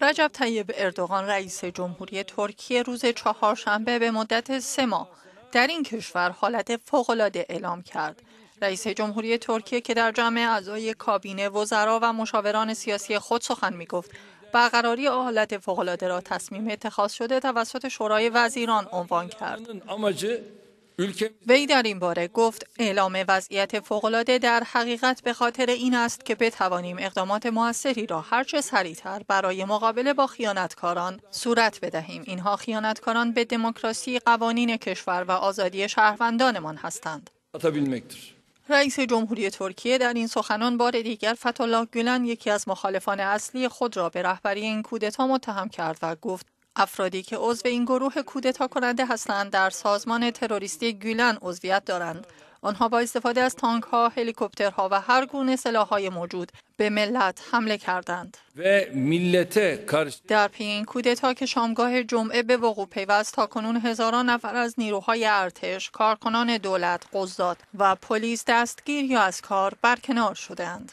رجب طیب اردوغان رئیس جمهوری ترکیه روز چهارشنبه به مدت سه ماه در این کشور حالت فوقالعاده اعلام کرد رئیس جمهوری ترکیه که در جمع اعضای کابینه وزرا و مشاوران سیاسی خود سخن می گفت برقراری حالت فوقالعاده را تصمیم اتخاذ شده توسط شورای وزیران عنوان کرد وی در این باره گفت اعلام وضعیت فوقالعاده در حقیقت به خاطر این است که بتوانیم اقدامات موثری را هرچه سریعتر برای مقابله با خیانتکاران صورت بدهیم اینها خیانتکاران به دموکراسی قوانین کشور و آزادی شهروندانمان هستند رئیس جمهوری ترکیه در این سخنان بار دیگر فتالله گلن یکی از مخالفان اصلی خود را به رهبری این کودتا متهم کرد و گفت افرادی که عضو این گروه کودتا کننده هستند در سازمان تروریستی گیلن عضویت دارند آنها با استفاده از تانک ها، هلیکوپترها و هر گونه های موجود به ملت حمله کردند. و در پی این کودتا که شامگاه جمعه به وقوع پیوست کنون هزاران نفر از نیروهای ارتش، کارکنان دولت، قضات و پلیس دستگیر یا از کار برکنار شدند.